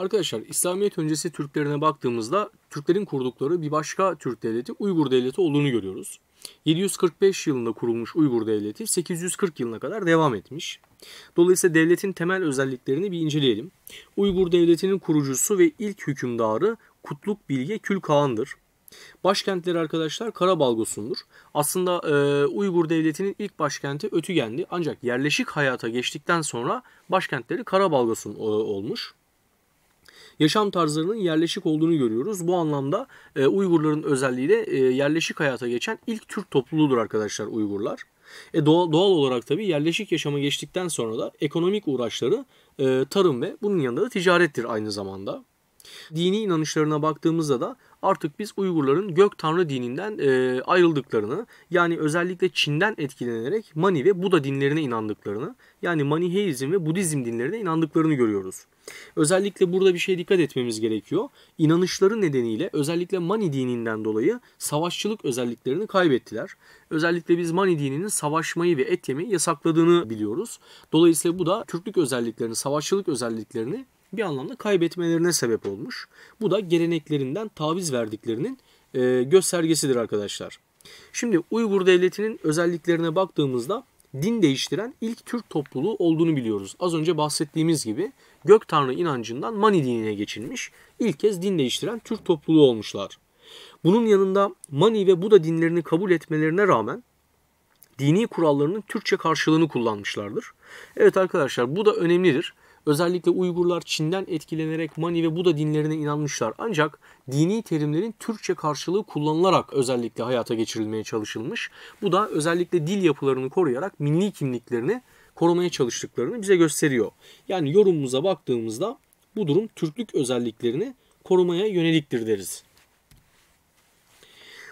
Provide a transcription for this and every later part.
Arkadaşlar İslamiyet öncesi Türklerine baktığımızda Türklerin kurdukları bir başka Türk devleti Uygur devleti olduğunu görüyoruz. 745 yılında kurulmuş Uygur devleti 840 yılına kadar devam etmiş. Dolayısıyla devletin temel özelliklerini bir inceleyelim. Uygur devletinin kurucusu ve ilk hükümdarı Kutluk Bilge Külkağan'dır. Başkentleri arkadaşlar Karabalgosun'dur. Aslında e, Uygur Devleti'nin ilk başkenti Ötügen'di. Ancak yerleşik hayata geçtikten sonra başkentleri Karabalgosun e, olmuş yaşam tarzlarının yerleşik olduğunu görüyoruz. Bu anlamda e, Uygurların özelliği de e, yerleşik hayata geçen ilk Türk topluluğudur arkadaşlar Uygurlar. E doğal, doğal olarak tabii yerleşik yaşama geçtikten sonra da ekonomik uğraşları e, tarım ve bunun yanında da ticarettir aynı zamanda. Dini inanışlarına baktığımızda da artık biz Uygurların gök tanrı dininden e, ayrıldıklarını yani özellikle Çin'den etkilenerek Mani ve Buda dinlerine inandıklarını yani Maniheizm ve Budizm dinlerine inandıklarını görüyoruz. Özellikle burada bir şey dikkat etmemiz gerekiyor. İnanışları nedeniyle özellikle Mani dininden dolayı savaşçılık özelliklerini kaybettiler. Özellikle biz Mani dininin savaşmayı ve et yemeyi yasakladığını biliyoruz. Dolayısıyla bu da Türklük özelliklerini, savaşçılık özelliklerini bir anlamda kaybetmelerine sebep olmuş. Bu da geleneklerinden taviz verdiklerinin e, göstergesidir arkadaşlar. Şimdi Uygur Devleti'nin özelliklerine baktığımızda din değiştiren ilk Türk topluluğu olduğunu biliyoruz. Az önce bahsettiğimiz gibi gök tanrı inancından Mani dinine geçilmiş ilk kez din değiştiren Türk topluluğu olmuşlar. Bunun yanında Mani ve Buda dinlerini kabul etmelerine rağmen dini kurallarının Türkçe karşılığını kullanmışlardır. Evet arkadaşlar bu da önemlidir. Özellikle Uygurlar Çin'den etkilenerek Mani ve Buda dinlerine inanmışlar. Ancak dini terimlerin Türkçe karşılığı kullanılarak özellikle hayata geçirilmeye çalışılmış. Bu da özellikle dil yapılarını koruyarak milli kimliklerini korumaya çalıştıklarını bize gösteriyor. Yani yorumumuza baktığımızda bu durum Türklük özelliklerini korumaya yöneliktir deriz.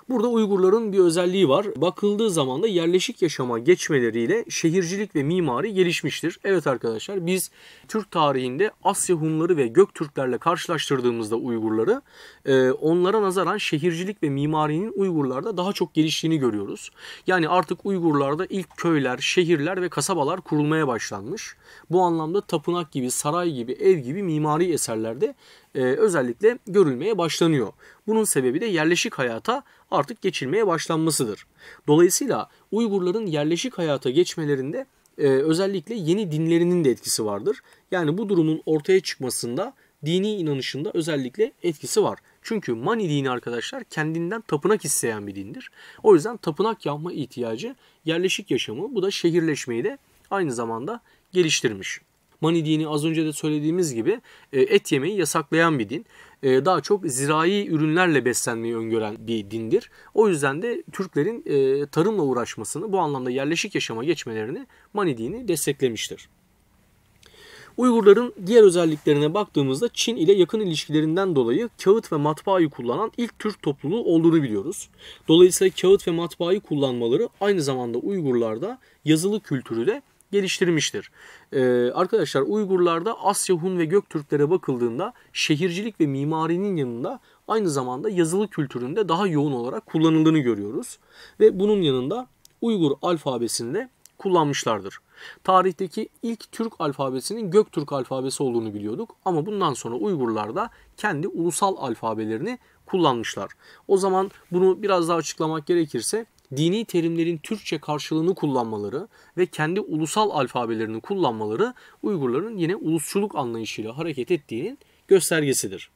Burada Uygurların bir özelliği var. Bakıldığı zaman da yerleşik yaşama geçmeleriyle şehircilik ve mimari gelişmiştir. Evet arkadaşlar biz Türk tarihinde Asya Hunları ve Göktürklerle karşılaştırdığımızda Uygurları e, onlara nazaran şehircilik ve mimarinin Uygurlarda daha çok geliştiğini görüyoruz. Yani artık Uygurlarda ilk köyler, şehirler ve kasabalar kurulmaya başlanmış. Bu anlamda tapınak gibi, saray gibi, ev gibi mimari eserlerde e, özellikle görülmeye başlanıyor. Bunun sebebi de yerleşik hayata artık geçilmeye başlanmasıdır. Dolayısıyla Uygurların yerleşik hayata geçmelerinde e, özellikle yeni dinlerinin de etkisi vardır. Yani bu durumun ortaya çıkmasında dini inanışında özellikle etkisi var. Çünkü Mani dini arkadaşlar kendinden tapınak isteyen bir dindir. O yüzden tapınak yapma ihtiyacı yerleşik yaşamı bu da şehirleşmeyi de aynı zamanda geliştirmiş. Mani dini az önce de söylediğimiz gibi e, et yemeyi yasaklayan bir din. E, daha çok zirai ürünlerle beslenmeyi öngören bir dindir. O yüzden de Türklerin e, tarımla uğraşmasını bu anlamda yerleşik yaşama geçmelerini Mani dini desteklemiştir. Uygurların diğer özelliklerine baktığımızda Çin ile yakın ilişkilerinden dolayı kağıt ve matbaayı kullanan ilk Türk topluluğu olduğunu biliyoruz. Dolayısıyla kağıt ve matbaayı kullanmaları aynı zamanda Uygurlarda yazılı kültürü de geliştirmiştir. Ee, arkadaşlar Uygurlarda Asya Hun ve Göktürklere bakıldığında şehircilik ve mimarinin yanında aynı zamanda yazılı kültüründe daha yoğun olarak kullanıldığını görüyoruz. Ve bunun yanında Uygur alfabesini de kullanmışlardır. Tarihteki ilk Türk alfabesinin Göktürk alfabesi olduğunu biliyorduk ama bundan sonra Uygurlar da kendi ulusal alfabelerini kullanmışlar. O zaman bunu biraz daha açıklamak gerekirse dini terimlerin Türkçe karşılığını kullanmaları ve kendi ulusal alfabelerini kullanmaları Uygurların yine ulusçuluk anlayışıyla hareket ettiğinin göstergesidir.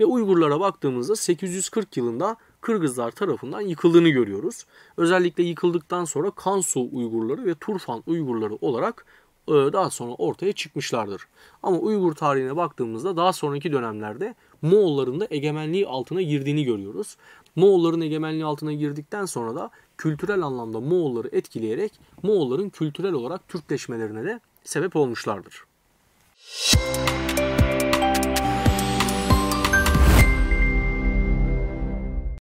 Ve Uygurlara baktığımızda 840 yılında Kırgızlar tarafından yıkıldığını görüyoruz. Özellikle yıkıldıktan sonra Kansu Uygurları ve Turfan Uygurları olarak e, daha sonra ortaya çıkmışlardır. Ama Uygur tarihine baktığımızda daha sonraki dönemlerde Moğolların da egemenliği altına girdiğini görüyoruz. Moğolların egemenliği altına girdikten sonra da kültürel anlamda Moğolları etkileyerek Moğolların kültürel olarak Türkleşmelerine de sebep olmuşlardır. Müzik